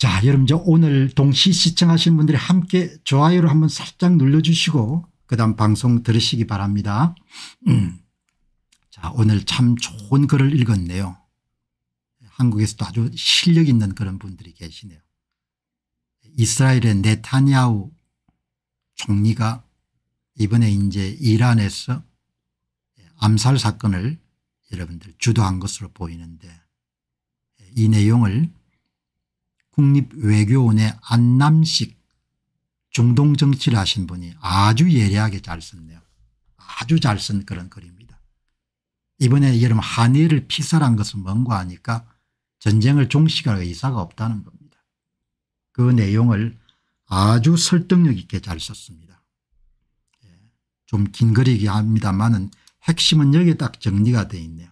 자 여러분 저 오늘 동시 시청하시는 분들이 함께 좋아요를 한번 살짝 눌러주시고 그 다음 방송 들으시기 바랍니다. 음. 자 오늘 참 좋은 글을 읽었네요. 한국에서도 아주 실력 있는 그런 분들이 계시네요. 이스라엘의 네타냐후 총리가 이번에 이제 이란에서 암살 사건을 여러분들 주도한 것으로 보이는데 이 내용을 국립외교원의 안남식 중동 정치를 하신 분이 아주 예리하게 잘 썼네요. 아주 잘 쓴 그런 글입니다. 이번에 여름 한일을 피살한 것은 뭔가 하니까 전쟁을 종식할 의사가 없다는 겁니다. 그 내용을 아주 설득력 있게 잘 썼습니다. 예, 좀긴 글이긴 합니다만은 핵심은 여기에 딱 정리가 되어 있네요.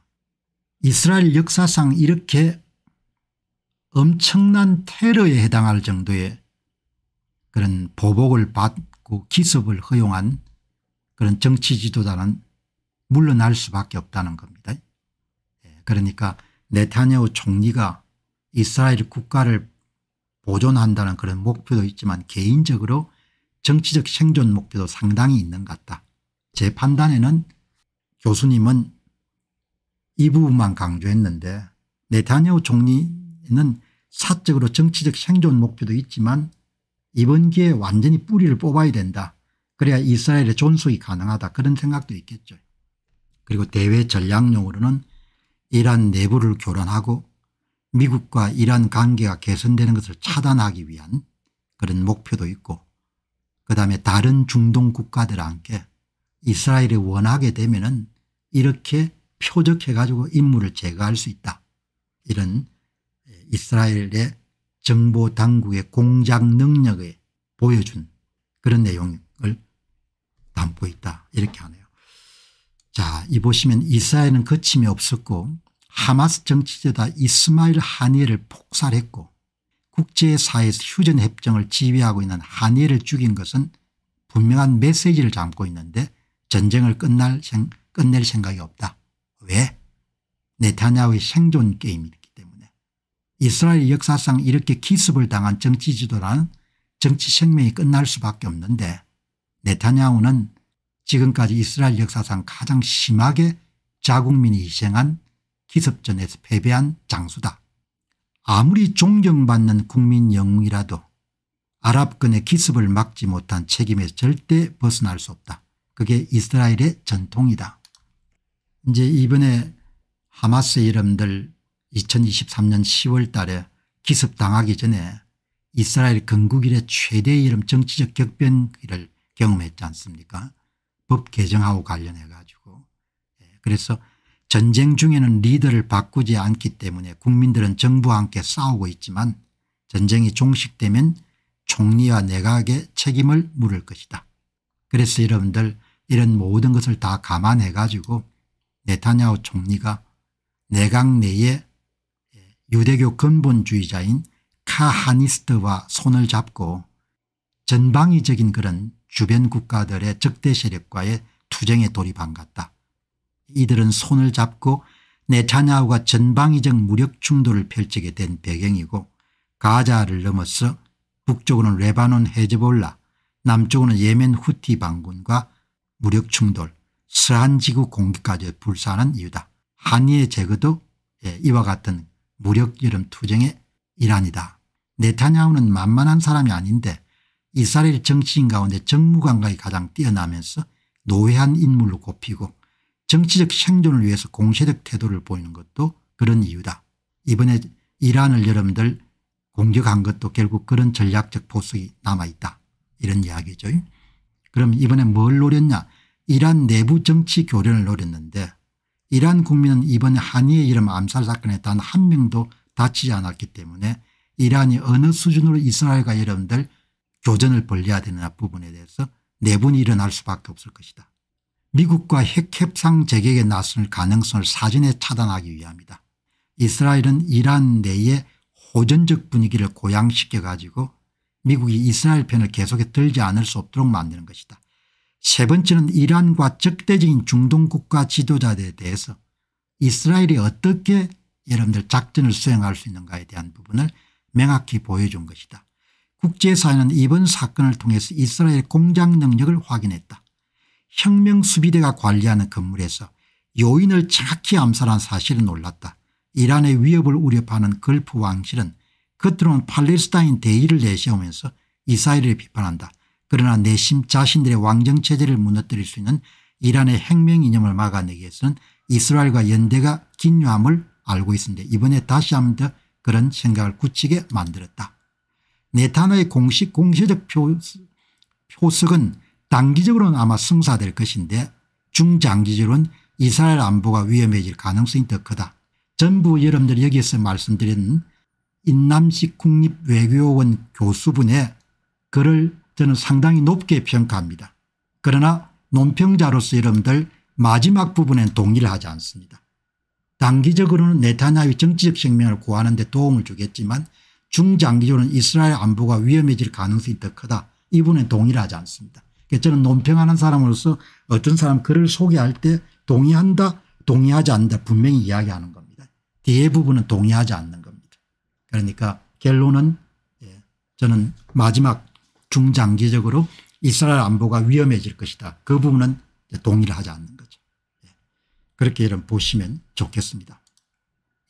이스라엘 역사상 이렇게 엄청난 테러에 해당할 정도의 그런 보복을 받고 기습을 허용한 그런 정치 지도자는 물러날 수밖에 없다는 겁니다. 예, 그러니까 네타냐후 총리가 이스라엘 국가를 보존한다는 그런 목표도 있지만 개인적으로 정치적 생존 목표도 상당히 있는 것 같다. 제 판단에는 교수님은 이 부분만 강조했는데 네타냐후 총리는 사적으로 정치적 생존 목표도 있지만 이번 기회에 완전히 뿌리를 뽑아야 된다. 그래야 이스라엘의 존속이 가능하다 그런 생각도 있겠죠. 그리고 대외 전략용으로는 이란 내부를 교란하고 미국과 이란 관계가 개선되는 것을 차단하기 위한 그런 목표도 있고 그다음에 다른 중동 국가들 함께 이스라엘이 원하게 되면 은 이렇게 표적해 가지고 임무를 제거할 수 있다. 이런 이스라엘의 정보 당국의 공작 능력을 보여준 그런 내용을 담고 있다 이렇게 하네요. 자, 이 보시면 이스라엘은 거침이 없었고 하마스 정치자다 이스마일 하니엘을 폭살했고 국제사회에서 휴전협정을 지휘하고 있는 하니엘을 죽인 것은 분명한 메시지를 담고 있는데 전쟁을 끝날, 끝낼 생각이 없다. 왜? 네타냐후의 생존 게임이다 이스라엘 역사상 이렇게 기습을 당한 정치 지도란 정치 생명이 끝날 수밖에 없는데 네타냐후는 지금까지 이스라엘 역사상 가장 심하게 자국민이 희생한 기습전에서 패배한 장수다. 아무리 존경받는 국민 영웅이라도 아랍권의 기습을 막지 못한 책임에서 절대 벗어날 수 없다. 그게 이스라엘의 전통이다. 이제 이번에 하마스 이름들 2023년 10월 달에 기습당하기 전에 이스라엘 건국일의 최대의 이름 정치적 격변을 경험했지 않습니까 법 개정하고 관련해 가지고 예, 그래서 전쟁 중에는 리더를 바꾸지 않기 때문에 국민들은 정부와 함께 싸우고 있지만 전쟁이 종식되면 총리와 내각의 책임을 물을 것이다. 그래서 여러분들 이런 모든 것을 다 감안해 가지고 네타냐오 총리가 내각 내에 유대교 근본주의자인 카하니스트와 손을 잡고 전방위적인 그런 주변 국가들의 적대 세력과의 투쟁에 돌입한 같다. 이들은 손을 잡고 네타냐후가 전방위적 무력 충돌을 펼치게 된 배경이고 가자를 넘어서 북쪽으로는 레바논 헤즈볼라 남쪽으로는 예멘 후티 반군과 무력 충돌 스한 지구 공격까지 불사하는 이유다. 한의의 제거도 예, 이와 같은 무력 여름 투쟁의 일환이다. 네타냐후는 만만한 사람이 아닌데 이스라엘 정치인 가운데 정무관과의 가장 뛰어나면서 노회한 인물로 꼽히고 정치적 생존을 위해서 공세적 태도를 보이는 것도 그런 이유다. 이번에 이란을 여러분들 공격한 것도 결국 그런 전략적 보석이 남아있다. 이런 이야기죠. 그럼 이번에 뭘 노렸냐 이란 내부 정치 교련을 노렸는데 이란 국민은 이번에 한의의 이름 암살 사건에 단 한 명도 다치지 않았기 때문에 이란이 어느 수준으로 이스라엘과 여러분들 교전을 벌려야 되느냐 부분에 대해서 내분이 일어날 수밖에 없을 것이다. 미국과 핵 협상 재개에 나설 가능성을 사전에 차단하기 위함이다. 이스라엘은 이란 내에 호전적 분위기를 고양시켜 가지고 미국이 이스라엘 편을 계속해 들지 않을 수 없도록 만드는 것이다. 세 번째는 이란과 적대적인 중동국가 지도자들에 대해서 이스라엘이 어떻게 여러분들 작전을 수행할 수 있는가에 대한 부분을 명확히 보여준 것이다. 국제사회는 이번 사건을 통해서 이스라엘 공작 능력을 확인했다. 혁명수비대가 관리하는 건물에서 요인을 정확히 암살한 사실은 놀랐다. 이란의 위협을 우려하는 걸프 왕실은 겉으로는 팔레스타인 대의를 내세우면서 이스라엘을 비판한다. 그러나 내심 자신들의 왕정체제를 무너뜨릴 수 있는 이란의 혁명이념을 막아내기 위해서는 이스라엘과 연대가 긴요함을 알고 있는데 이번에 다시 한번더 그런 생각을 굳히게 만들었다. 네타노의 공식 공시적 표석은 단기적으로는 아마 성사될 것인데 중장기적으로는 이스라엘 안보가 위험해질 가능성이 더 크다. 전부 여러분들 여기에서 말씀드린 인남식 국립외교원 교수분의 글을 저는 상당히 높게 평가합니다. 그러나 논평자로서 여러분들 마지막 부분엔 동의를 하지 않습니다. 단기적으로는 네타냐의 정치적 생명을 구하는 데 도움을 주겠지만 중장기적으로는 이스라엘 안보가 위험해질 가능성이 더 크다. 이분은 동의를 하지 않습니다. 저는 논평하는 사람으로서 어떤 사람 글을 소개할 때 동의한다 동의하지 않는다 분명히 이야기하는 겁니다. 뒤에 부분은 동의하지 않는 겁니다. 그러니까 결론은 예, 저는 마지막 중장기적으로 이스라엘 안보가 위험해질 것이다. 그 부분은 동의를 하지 않는 거죠. 예. 그렇게 이런 보시면 좋겠습니다.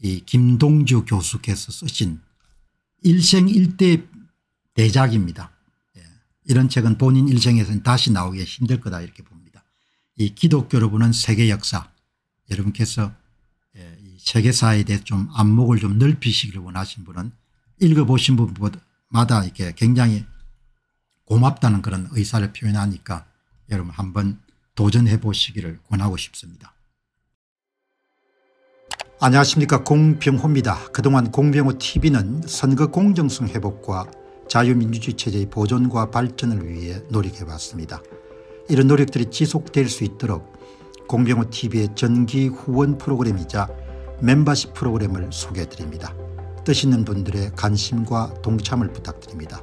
이 김동주 교수께서 쓰신 일생일대 대작입니다. 예. 이런 책은 본인 일생에서는 다시 나오기 힘들 거다 이렇게 봅니다. 이 기독교로 보는 세계 역사 여러분께서 예, 세계사에 대해 좀 안목을 좀 넓히시기를 원하신 분은 읽어보신 분마다 이렇게 굉장히 고맙다는 그런 의사를 표현하니까 여러분 한번 도전해 보시기를 권하고 싶습니다. 안녕하십니까 공병호입니다. 그동안 공병호 tv는 선거 공정성 회복과 자유민주주의 체제의 보존과 발전을 위해 노력해왔습니다. 이런 노력들이 지속될 수 있도록 공병호TV의 전기 후원 프로그램이자 멤버십 프로그램을 소개해드립니다. 뜻 있는 분들의 관심과 동참을 부탁드립니다.